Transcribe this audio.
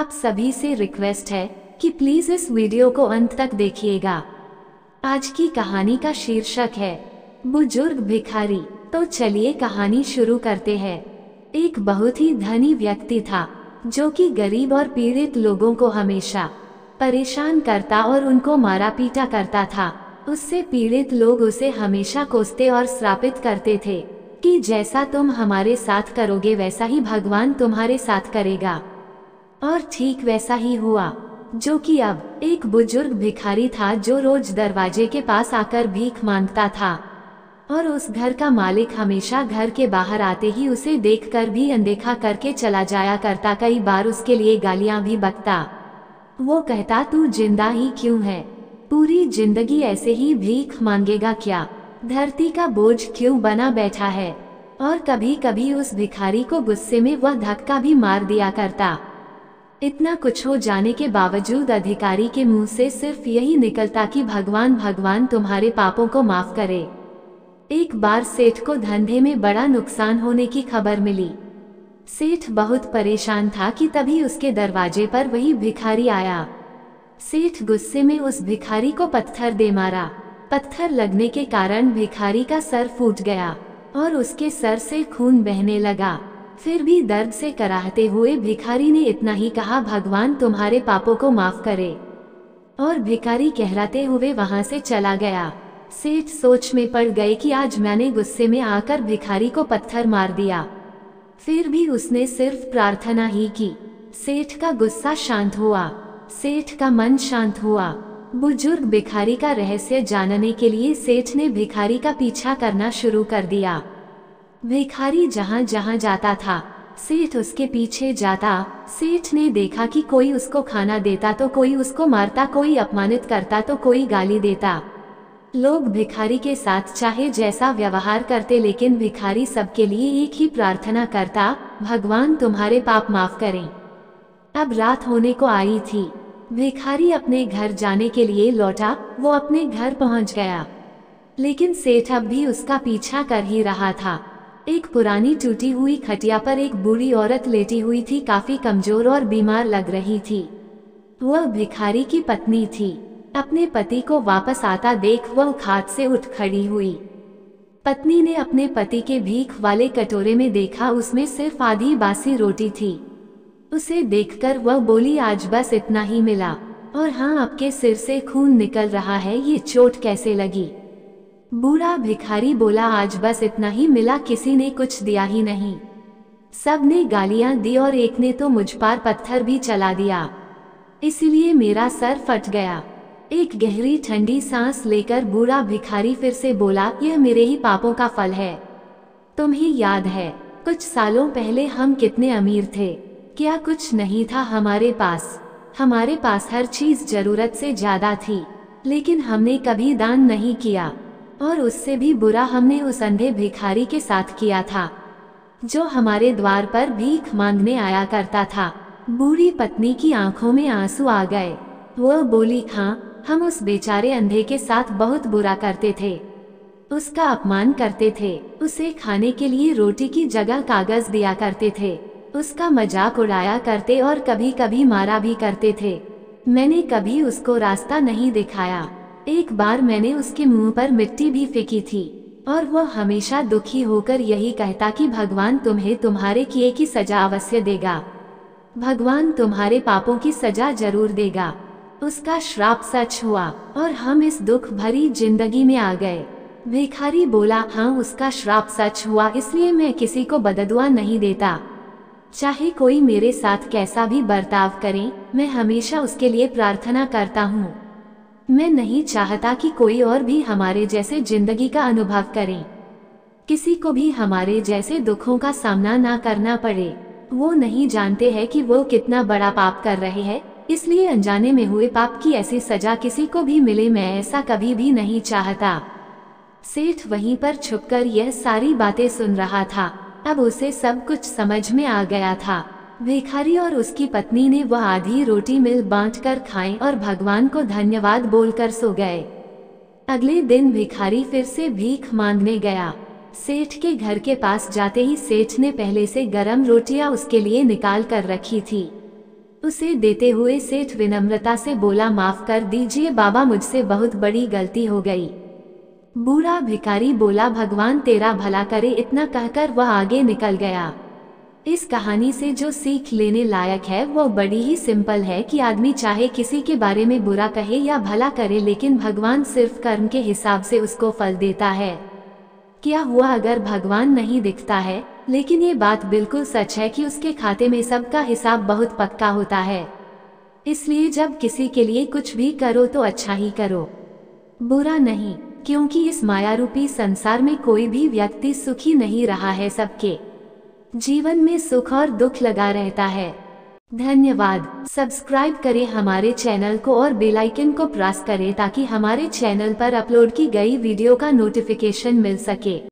आप सभी से रिक्वेस्ट है कि प्लीज इस वीडियो को अंत तक देखिएगा आज की कहानी का शीर्षक है बुजुर्ग भिखारी तो चलिए कहानी शुरू करते हैं एक बहुत ही धनी व्यक्ति था जो कि गरीब और पीड़ित लोगों को हमेशा परेशान करता और उनको मारा पीटा करता था उससे पीड़ित लोग उसे हमेशा कोसते और श्रापित करते थे कि जैसा तुम हमारे साथ करोगे वैसा ही भगवान तुम्हारे साथ करेगा और ठीक वैसा ही हुआ जो कि अब एक बुजुर्ग भिखारी था जो रोज दरवाजे के पास आकर भीख मांगता था और उस घर का मालिक हमेशा घर के बाहर आते ही उसे देखकर भी अनदेखा करके चला जाया करता कई बार उसके लिए गालियां भी बकता वो कहता तू जिंदा ही क्यों है पूरी जिंदगी ऐसे ही भीख मांगेगा क्या धरती का बोझ क्यों बना बैठा है और कभी कभी उस भिखारी को गुस्से में वह धक्का भी मार दिया करता इतना कुछ हो जाने के बावजूद अधिकारी के मुंह से सिर्फ यही निकलता कि भगवान भगवान तुम्हारे पापों को माफ करे एक बार सेठ को धंधे में बड़ा नुकसान होने की खबर मिली सेठ बहुत परेशान था कि तभी उसके दरवाजे पर वही भिखारी आया सेठ गुस्से में उस भिखारी को पत्थर दे मारा पत्थर लगने के कारण भिखारी का सर फूट गया और उसके सर से खून बहने लगा फिर भी दर्द से कराहते हुए भिखारी ने इतना ही कहा भगवान तुम्हारे पापों को माफ करे और भिखारी कहराते हुए वहां से चला गया सेठ सोच में पड़ गए कि आज मैंने गुस्से में आकर भिखारी को पत्थर मार दिया फिर भी उसने सिर्फ प्रार्थना ही की सेठ का गुस्सा शांत हुआ सेठ का मन शांत हुआ बुजुर्ग भिखारी का रहस्य जानने के लिए सेठ ने भिखारी का पीछा करना शुरू कर दिया भिखारी जहाँ जहाँ जाता था सेठ उसके पीछे जाता सेठ ने देखा कि कोई उसको खाना देता तो कोई उसको मारता कोई अपमानित करता तो कोई गाली देता लोग भिखारी के साथ चाहे जैसा व्यवहार करते लेकिन भिखारी सबके लिए एक ही प्रार्थना करता भगवान तुम्हारे पाप माफ करें अब रात होने को आई थी भिखारी अपने घर जाने के लिए लौटा वो अपने घर पहुंच गया लेकिन सेठ अब भी उसका पीछा कर ही रहा था एक पुरानी टूटी हुई खटिया पर एक बूढ़ी औरत लेटी हुई थी काफी कमजोर और बीमार लग रही थी वह भिखारी की पत्नी थी अपने पति को वापस आता देख वह खाट से उठ खड़ी हुई पत्नी ने अपने पति के भीख वाले कटोरे में देखा उसमें सिर्फ आधी बासी रोटी थी उसे देखकर वह बोली आज बस इतना ही मिला और हाँ आपके सिर से खून निकल रहा है ये चोट कैसे लगी बूढ़ा भिखारी बोला आज बस इतना ही मिला किसी ने कुछ दिया ही नहीं सब ने गालियां दी और एक ने तो मुझ पर पत्थर भी चला दिया इसलिए मेरा सर फट गया एक गहरी ठंडी सांस लेकर बूढ़ा भिखारी फिर से बोला यह मेरे ही पापों का फल है तुम्हें याद है कुछ सालों पहले हम कितने अमीर थे क्या कुछ नहीं था हमारे पास हमारे पास हर चीज जरूरत से ज्यादा थी लेकिन हमने कभी दान नहीं किया और उससे भी बुरा हमने उस अंधे भिखारी के साथ किया था जो हमारे द्वार पर भीख मांगने आया करता था बूढ़ी पत्नी की आंखों में आंसू आ गए वह बोली हाँ हम उस बेचारे अंधे के साथ बहुत बुरा करते थे उसका अपमान करते थे उसे खाने के लिए रोटी की जगह कागज दिया करते थे उसका मजाक उड़ाया करते और कभी कभी मारा भी करते थे मैंने कभी उसको रास्ता नहीं दिखाया एक बार मैंने उसके मुंह पर मिट्टी भी फेंकी थी और वह हमेशा दुखी होकर यही कहता कि भगवान तुम्हें तुम्हारे किए की सजा अवश्य देगा भगवान तुम्हारे पापों की सजा जरूर देगा उसका श्राप सच हुआ और हम इस दुख भरी जिंदगी में आ गए भिखारी बोला हाँ उसका श्राप सच हुआ इसलिए मैं किसी को बददुआ नहीं देता चाहे कोई मेरे साथ कैसा भी बर्ताव करे मैं हमेशा उसके लिए प्रार्थना करता हूँ मैं नहीं चाहता कि कोई और भी हमारे जैसे जिंदगी का अनुभव करे किसी को भी हमारे जैसे दुखों का सामना ना करना पड़े वो नहीं जानते हैं कि वो कितना बड़ा पाप कर रहे हैं इसलिए अनजाने में हुए पाप की ऐसी सजा किसी को भी मिले मैं ऐसा कभी भी नहीं चाहता सेठ वहीं पर छुपकर यह सारी बातें सुन रहा था अब उसे सब कुछ समझ में आ गया था भिखारी और उसकी पत्नी ने वह आधी रोटी मिल बांट कर और भगवान को धन्यवाद बोलकर सो गए अगले दिन भिखारी फिर से भीख मांगने गया सेठ के घर के पास जाते ही सेठ ने पहले से गरम रोटियां उसके लिए निकाल कर रखी थी उसे देते हुए सेठ विनम्रता से बोला माफ कर दीजिए बाबा मुझसे बहुत बड़ी गलती हो गई बूढ़ा भिखारी बोला भगवान तेरा भला करे इतना कहकर वह आगे निकल गया इस कहानी से जो सीख लेने लायक है वो बड़ी ही सिंपल है कि आदमी चाहे किसी के बारे में बुरा कहे या भला करे लेकिन भगवान सिर्फ कर्म के हिसाब से उसको फल देता है क्या हुआ अगर भगवान नहीं दिखता है लेकिन ये बात बिल्कुल सच है कि उसके खाते में सबका हिसाब बहुत पक्का होता है इसलिए जब किसी के लिए कुछ भी करो तो अच्छा ही करो बुरा नहीं क्योंकि इस मायारूपी संसार में कोई भी व्यक्ति सुखी नहीं रहा है सबके जीवन में सुख और दुख लगा रहता है धन्यवाद सब्सक्राइब करें हमारे चैनल को और बेल आइकन को प्रेस करें ताकि हमारे चैनल पर अपलोड की गई वीडियो का नोटिफिकेशन मिल सके